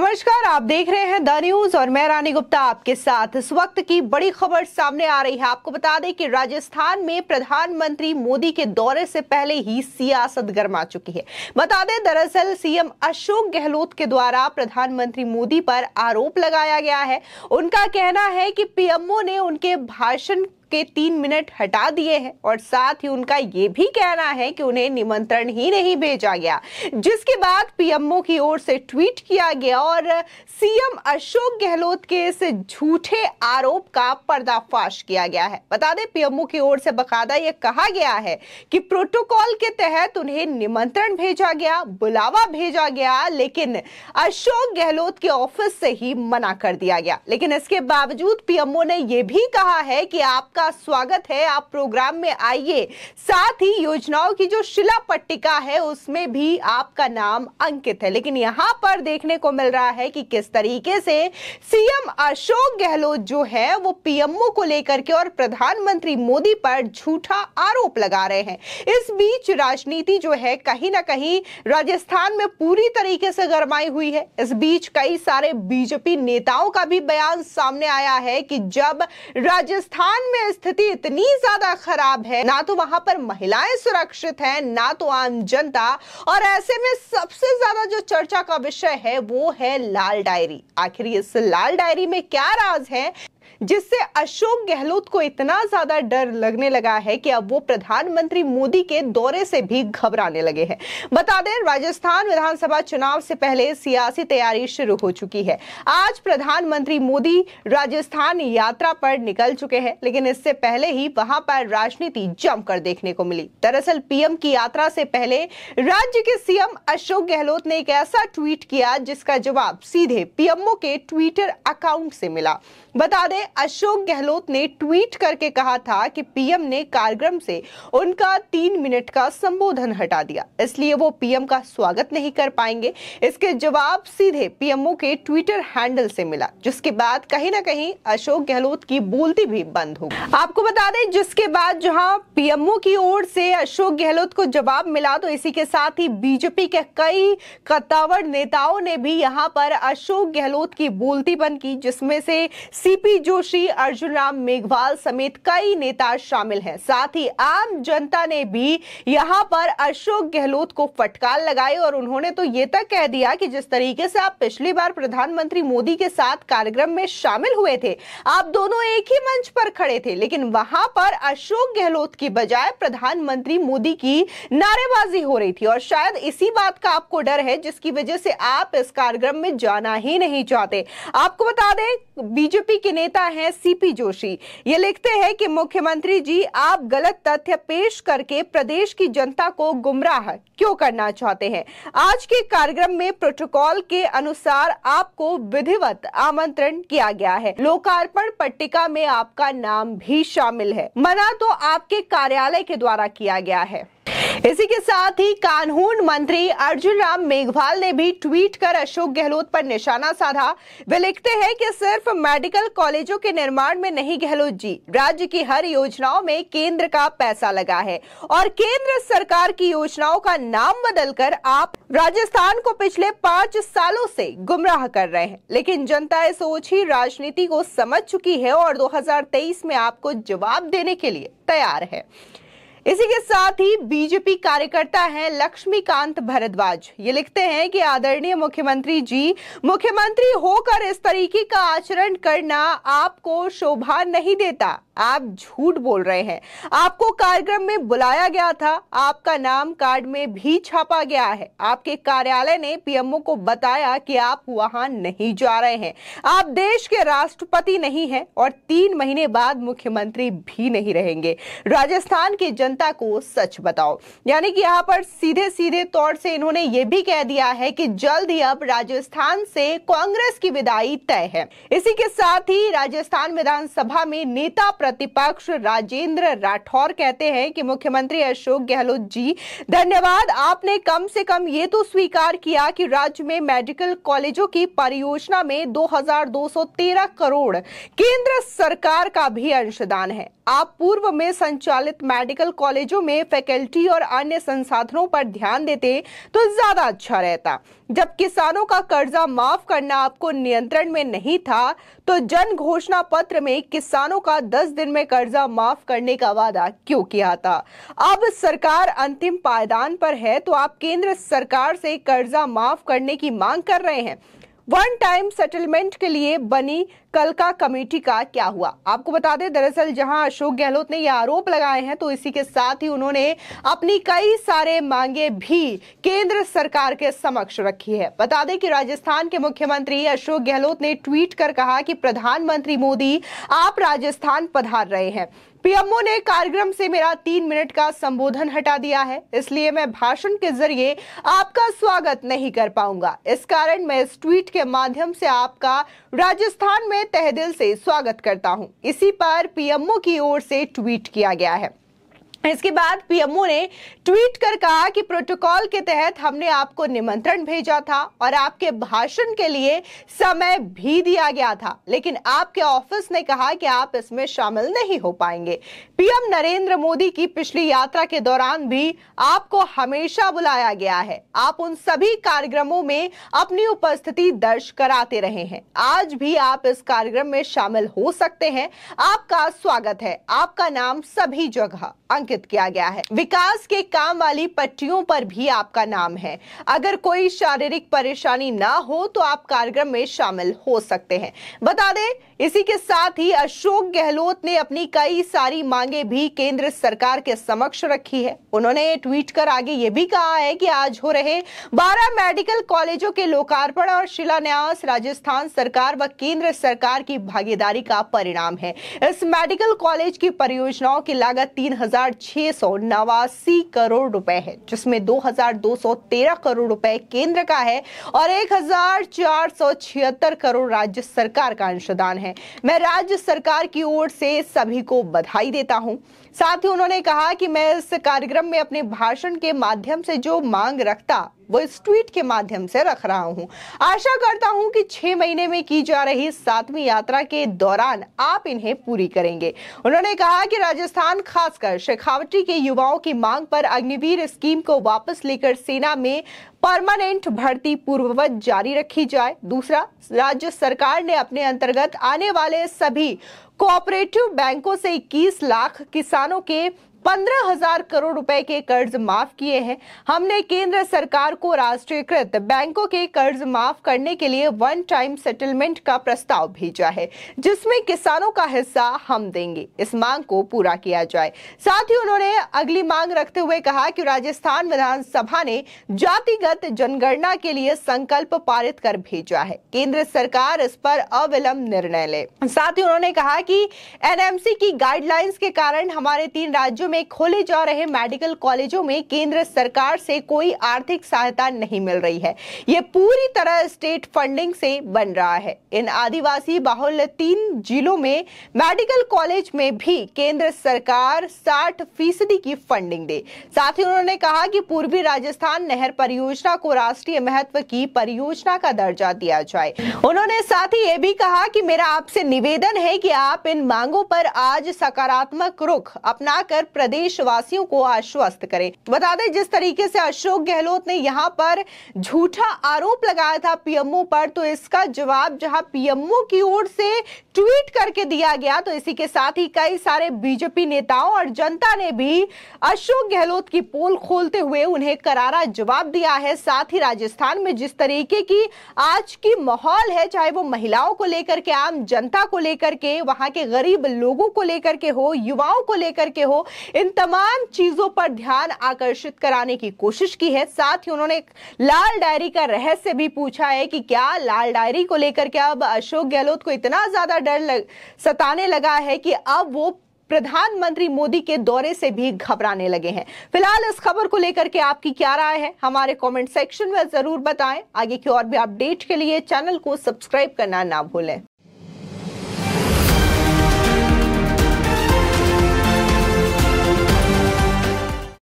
नमस्कार आप देख रहे हैं द न्यूज और मैं रानी गुप्ता आपके साथ इस वक्त की बड़ी खबर सामने आ रही है आपको बता दें कि राजस्थान में प्रधानमंत्री मोदी के दौरे से पहले ही सियासत गर्मा चुकी है बता दें दरअसल सीएम अशोक गहलोत के द्वारा प्रधानमंत्री मोदी पर आरोप लगाया गया है उनका कहना है कि पीएमओ ने उनके भाषण के तीन मिनट हटा दिए हैं और साथ ही उनका ये भी कहना है कि उन्हें निमंत्रण ही नहीं भेजा गया जिसके बाद पीएमओ की ओर से ट्वीट किया गया और सीएम अशोक गहलोत के इस झूठे आरोप का पर्दाफाश किया गया है बता दें पीएमओ की ओर से बकायदा यह कहा गया है कि प्रोटोकॉल के तहत उन्हें निमंत्रण भेजा गया बुलावा भेजा गया लेकिन अशोक गहलोत के ऑफिस से ही मना कर दिया गया लेकिन इसके बावजूद पीएमओ ने यह भी कहा है कि आपका स्वागत है आप प्रोग्राम में आइए साथ ही योजनाओं की जो शिला पट्टिका है उसमें भी आपका नाम अंकित है लेकिन यहां पर देखने को मिल रहा है कि किस तरीके से सीएम अशोक गहलोत जो है वो पीएमओ को लेकर के और प्रधानमंत्री मोदी पर झूठा आरोप लगा रहे हैं इस बीच राजनीति जो है कहीं ना कहीं राजस्थान में पूरी तरीके से गरमाई हुई है इस बीच कई सारे बीजेपी नेताओं का भी बयान सामने आया है कि जब राजस्थान में स्थिति इतनी ज्यादा खराब है ना तो वहां पर महिलाएं सुरक्षित हैं ना तो आम जनता और ऐसे में सबसे ज्यादा जो चर्चा का विषय है वो है लाल लाल डायरी आखिर इस लाल डायरी में क्या राज है जिससे अशोक गहलोत को इतना ज्यादा डर लगने लगा है कि अब वो प्रधानमंत्री मोदी के दौरे से भी घबराने लगे हैं बता दें राजस्थान विधानसभा चुनाव से पहले सियासी तैयारी शुरू हो चुकी है आज प्रधानमंत्री मोदी राजस्थान यात्रा पर निकल चुके हैं लेकिन इससे पहले ही वहां पर राजनीति जमकर देखने को मिली दरअसल पीएम की यात्रा से पहले राज्य के सीएम अशोक गहलोत ने एक ऐसा ट्वीट किया जिसका जवाब सीधे पीएमओ के ट्विटर अकाउंट से मिला बता दें वाले अशोक गहलोत ने ट्वीट करके कहा था कि पीएम ने कार्यक्रम से उनका तीन मिनट का संबोधन हटा दिया इसलिए वो पीएम का स्वागत नहीं कर पाएंगे इसके जवाब सीधे पीएमओ के ट्विटर हैंडल से मिला जिसके बाद कहीं ना कहीं अशोक गहलोत की बोलती भी बंद हो आपको बता दें जिसके बाद जहां पीएमओ की ओर से अशोक गहलोत को जवाब मिला तो इसी के साथ ही बीजेपी के कई कतावर नेताओं ने भी यहाँ पर अशोक गहलोत की बोलती बंद की जिसमें से सीपी जोशी अर्जुन राम मेघवाल समेत कई नेता शामिल हैं साथ ही आम जनता ने भी यहां पर अशोक गहलोत को फटकार लगाई और उन्होंने तो ये तक कह दिया कि जिस तरीके से आप पिछली बार प्रधानमंत्री मोदी के साथ कार्यक्रम में शामिल हुए थे आप दोनों एक ही मंच पर खड़े थे लेकिन वहां पर अशोक गहलोत की बजाय प्रधानमंत्री मोदी की नारेबाजी हो रही थी और शायद इसी बात का आपको डर है जिसकी वजह से आप इस कार्यक्रम में जाना ही नहीं चाहते आपको बता दें बीजेपी के नेता नेता हैं सीपी जोशी ये लिखते हैं कि मुख्यमंत्री जी आप गलत तथ्य पेश करके प्रदेश की जनता को गुमराह क्यों करना चाहते हैं आज के कार्यक्रम में प्रोटोकॉल के अनुसार आपको विधिवत आमंत्रण किया गया है लोकार्पण पट्टिका में आपका नाम भी शामिल है मना तो आपके कार्यालय के द्वारा किया गया है इसी के साथ ही कानून मंत्री अर्जुन राम मेघवाल ने भी ट्वीट कर अशोक गहलोत पर निशाना साधा वे लिखते हैं कि सिर्फ मेडिकल कॉलेजों के निर्माण में नहीं गहलोत जी राज्य की हर योजनाओं में केंद्र का पैसा लगा है और केंद्र सरकार की योजनाओं का नाम बदलकर आप राजस्थान को पिछले पांच सालों से गुमराह कर रहे हैं लेकिन जनता इस ओछी राजनीति को समझ चुकी है और दो में आपको जवाब देने के लिए तैयार है इसी के साथ ही बीजेपी कार्यकर्ता हैं लक्ष्मीकांत भारद्वाज ये लिखते हैं कि आदरणीय मुख्यमंत्री जी मुख्यमंत्री होकर इस तरीके का आचरण करना आपको शोभा नहीं देता आप झूठ बोल रहे हैं आपको कार्यक्रम में बुलाया गया था आपका नाम कार्ड में भी छापा गया है आपके कार्यालय ने पीएमओ को बताया कि आप वहां नहीं जा रहे हैं आप देश के राष्ट्रपति नहीं हैं और तीन महीने बाद मुख्यमंत्री भी नहीं रहेंगे राजस्थान की जनता को सच बताओ यानी कि यहाँ पर सीधे सीधे तौर से इन्होंने ये भी कह दिया है कि जल्द ही अब राजस्थान से कांग्रेस की विदाई तय है इसी के साथ ही राजस्थान विधानसभा में नेता प्र... प्रतिपक्ष राजेंद्र राठौर कहते हैं कि मुख्यमंत्री अशोक गहलोत जी धन्यवाद आपने कम से कम ये तो स्वीकार किया कि राज्य में मेडिकल कॉलेजों की परियोजना में 2213 करोड़ केंद्र सरकार का भी अंशदान है आप पूर्व में संचालित मेडिकल कॉलेजों में फैकल्टी और अन्य संसाधनों पर ध्यान देते तो ज्यादा अच्छा रहता जब किसानों का कर्जा माफ करना आपको नियंत्रण में नहीं था तो जन घोषणा पत्र में किसानों का 10 दिन में कर्जा माफ करने का वादा क्यों किया था अब सरकार अंतिम पायदान पर है तो आप केंद्र सरकार से कर्जा माफ करने की मांग कर रहे हैं वन टाइम सेटलमेंट के लिए बनी कलका कमेटी का क्या हुआ आपको बता दें दरअसल जहां अशोक गहलोत ने यह आरोप लगाए हैं तो इसी के साथ ही उन्होंने अपनी कई सारे मांगे भी केंद्र सरकार के समक्ष रखी है बता दें कि राजस्थान के मुख्यमंत्री अशोक गहलोत ने ट्वीट कर कहा कि प्रधानमंत्री मोदी आप राजस्थान पधार रहे हैं पीएमओ ने कार्यक्रम से मेरा तीन मिनट का संबोधन हटा दिया है इसलिए मैं भाषण के जरिए आपका स्वागत नहीं कर पाऊंगा इस कारण मैं इस ट्वीट के माध्यम से आपका राजस्थान में तहदिल से स्वागत करता हूं। इसी पर पीएमओ की ओर से ट्वीट किया गया है इसके बाद पीएमओ ने ट्वीट कर कहा कि प्रोटोकॉल के तहत हमने आपको निमंत्रण भेजा था और आपके भाषण के लिए समय भी दिया गया था लेकिन आपके ऑफिस ने कहा कि आप इसमें शामिल नहीं हो पाएंगे पीएम नरेंद्र मोदी की पिछली यात्रा के दौरान भी आपको हमेशा बुलाया गया है आप उन सभी कार्यक्रमों में अपनी उपस्थिति दर्ज कराते रहे हैं आज भी आप इस कार्यक्रम में शामिल हो सकते हैं आपका स्वागत है आपका नाम सभी जगह अंकित घोषित किया गया है विकास के काम वाली पट्टियों पर भी आपका नाम है अगर कोई शारीरिक परेशानी ना हो तो आप कार्यक्रम में शामिल हो सकते हैं बता दें इसी के साथ ही अशोक गहलोत ने अपनी कई सारी मांगे भी केंद्र सरकार के समक्ष रखी है उन्होंने ट्वीट कर आगे ये भी कहा है कि आज हो रहे 12 मेडिकल कॉलेजों के लोकार्पण और शिलान्यास राजस्थान सरकार व केंद्र सरकार की भागीदारी का परिणाम है इस मेडिकल कॉलेज की परियोजनाओं की लागत तीन हजार छह सौ नवासी करोड़ रुपए है जिसमें 2,213 करोड़ रुपए केंद्र का है और 1,476 करोड़ राज्य सरकार का अंशदान है मैं राज्य सरकार की ओर से सभी को बधाई देता हूं साथ ही उन्होंने कहा कि मैं इस कार्यक्रम में अपने भाषण के माध्यम से जो मांग रखता वो इस ट्वीट के माध्यम से रख रहा हूं आशा करता हूं कि छह महीने में की जा रही सातवीं यात्रा के दौरान आप इन्हें पूरी करेंगे उन्होंने कहा कि राजस्थान खासकर शेखावटी के युवाओं की मांग पर अग्निवीर स्कीम को वापस लेकर सेना में परमानेंट भर्ती पूर्ववत जारी रखी जाए दूसरा राज्य सरकार ने अपने अंतर्गत आने वाले सभी कोऑपरेटिव बैंकों से 21 लाख किसानों के पंद्रह हजार करोड़ रुपए के कर्ज माफ किए हैं हमने केंद्र सरकार को राष्ट्रीयकृत बैंकों के कर्ज माफ करने के लिए वन टाइम सेटलमेंट का प्रस्ताव भेजा है जिसमें किसानों का हिस्सा हम देंगे इस मांग को पूरा किया जाए साथ ही उन्होंने अगली मांग रखते हुए कहा कि राजस्थान विधानसभा ने जातिगत जनगणना के लिए संकल्प पारित कर भेजा है केंद्र सरकार इस पर अविलंब निर्णय ले साथ ही उन्होंने कहा कि एनएमसी की गाइडलाइंस के कारण हमारे तीन राज्यों में खोले जा रहे मेडिकल कॉलेजों में केंद्र सरकार से कोई आर्थिक सहायता नहीं मिल रही है ये पूरी तरह स्टेट फंडिंग से बन रहा है इन आदिवासी बाहुल्य तीन जिलों में मेडिकल कॉलेज में भी केंद्र सरकार साठ फीसदी की फंडिंग दे साथ ही उन्होंने कहा कि पूर्वी राजस्थान नहर परियोजना को राष्ट्रीय महत्व की परियोजना का दर्जा दिया जाए उन्होंने साथ ही ये भी कहा कि मेरा आपसे निवेदन है कि आप इन मांगों पर आज सकारात्मक रुख अपनाकर प्रदेश वासियों को आश्वस्त करें बता दें जिस तरीके से अशोक गहलोत ने यहाँ पर झूठा आरोप लगाया था पीएमओ पर तो इसका जवाब जहां पीएमओ की ओर से ट्वीट करके दिया गया तो इसी के साथ ही कई सारे बीजेपी नेताओं और जनता ने भी अशोक गहलोत की पोल खोलते हुए उन्हें करारा जवाब दिया है साथ ही राजस्थान में जिस तरीके की आज की माहौल है चाहे वो महिलाओं को लेकर के आम जनता को लेकर के वहां के गरीब लोगों को लेकर के हो युवाओं को लेकर के हो इन तमाम चीजों पर ध्यान आकर्षित कराने की कोशिश की है साथ ही उन्होंने लाल डायरी का रहस्य भी पूछा है कि क्या लाल डायरी को लेकर क्या अब अशोक गहलोत को इतना ज्यादा डर लग, सताने लगा है कि अब वो प्रधानमंत्री मोदी के दौरे से भी घबराने लगे हैं फिलहाल इस खबर को लेकर के आपकी क्या राय है हमारे कमेंट सेक्शन में जरूर बताएं आगे की और भी अपडेट के लिए चैनल को सब्सक्राइब करना ना भूलें